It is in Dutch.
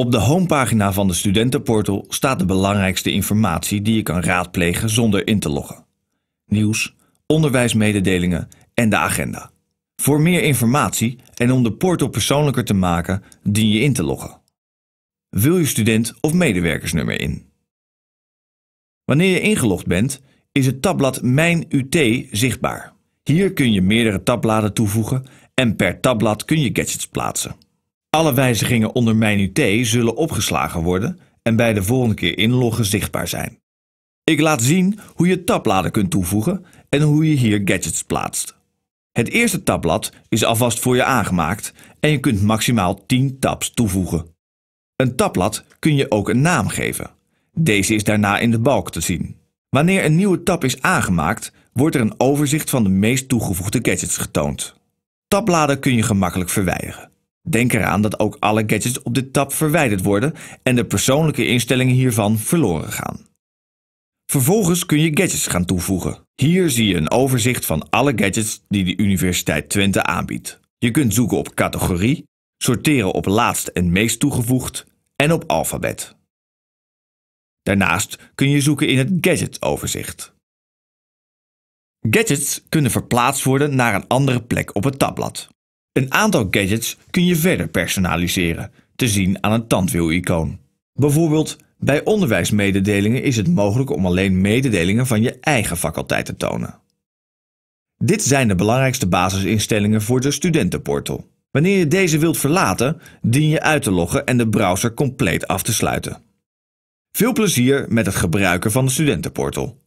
Op de homepagina van de studentenportal staat de belangrijkste informatie die je kan raadplegen zonder in te loggen. Nieuws, onderwijsmededelingen en de agenda. Voor meer informatie en om de portal persoonlijker te maken, dien je in te loggen. Vul je student of medewerkersnummer in. Wanneer je ingelogd bent, is het tabblad Mijn UT zichtbaar. Hier kun je meerdere tabbladen toevoegen en per tabblad kun je gadgets plaatsen. Alle wijzigingen onder menu T zullen opgeslagen worden en bij de volgende keer inloggen zichtbaar zijn. Ik laat zien hoe je tabbladen kunt toevoegen en hoe je hier gadgets plaatst. Het eerste tabblad is alvast voor je aangemaakt en je kunt maximaal 10 tabs toevoegen. Een tabblad kun je ook een naam geven. Deze is daarna in de balk te zien. Wanneer een nieuwe tab is aangemaakt, wordt er een overzicht van de meest toegevoegde gadgets getoond. Tabbladen kun je gemakkelijk verwijderen. Denk eraan dat ook alle gadgets op de tab verwijderd worden en de persoonlijke instellingen hiervan verloren gaan. Vervolgens kun je gadgets gaan toevoegen. Hier zie je een overzicht van alle gadgets die de Universiteit Twente aanbiedt. Je kunt zoeken op categorie, sorteren op laatst en meest toegevoegd en op alfabet. Daarnaast kun je zoeken in het gadgetoverzicht. Gadgets kunnen verplaatst worden naar een andere plek op het tabblad. Een aantal gadgets kun je verder personaliseren, te zien aan het tandwiel-icoon. Bijvoorbeeld, bij onderwijsmededelingen is het mogelijk om alleen mededelingen van je eigen faculteit te tonen. Dit zijn de belangrijkste basisinstellingen voor de studentenportal. Wanneer je deze wilt verlaten, dien je uit te loggen en de browser compleet af te sluiten. Veel plezier met het gebruiken van de studentenportal.